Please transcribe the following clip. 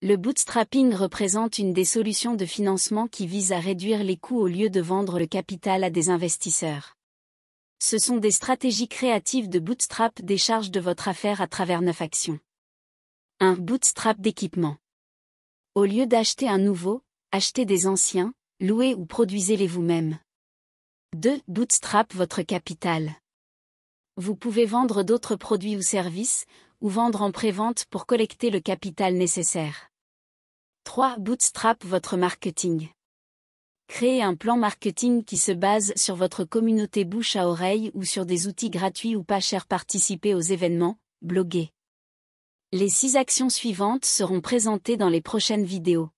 Le bootstrapping représente une des solutions de financement qui vise à réduire les coûts au lieu de vendre le capital à des investisseurs. Ce sont des stratégies créatives de bootstrap des charges de votre affaire à travers neuf actions. 1. Bootstrap d'équipement. Au lieu d'acheter un nouveau, achetez des anciens, louez ou produisez-les vous-même. 2. Bootstrap votre capital. Vous pouvez vendre d'autres produits ou services, ou vendre en prévente pour collecter le capital nécessaire. 3. Bootstrap votre marketing. Créez un plan marketing qui se base sur votre communauté bouche à oreille ou sur des outils gratuits ou pas chers. Participer aux événements, bloguez. Les six actions suivantes seront présentées dans les prochaines vidéos.